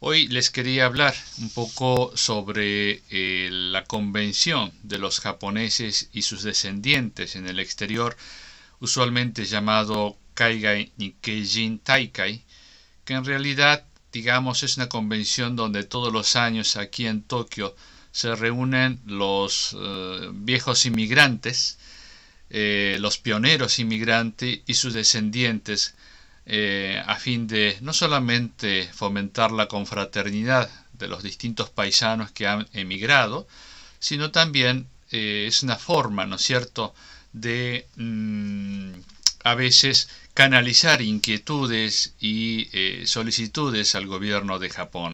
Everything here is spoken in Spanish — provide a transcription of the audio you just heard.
Hoy les quería hablar un poco sobre eh, la convención de los japoneses y sus descendientes en el exterior, usualmente llamado Kaigai Nikkeijin Taikai, que en realidad, digamos, es una convención donde todos los años aquí en Tokio se reúnen los eh, viejos inmigrantes, eh, los pioneros inmigrantes y sus descendientes eh, a fin de no solamente fomentar la confraternidad de los distintos paisanos que han emigrado, sino también eh, es una forma, ¿no es cierto?, de mm, a veces canalizar inquietudes y eh, solicitudes al gobierno de Japón.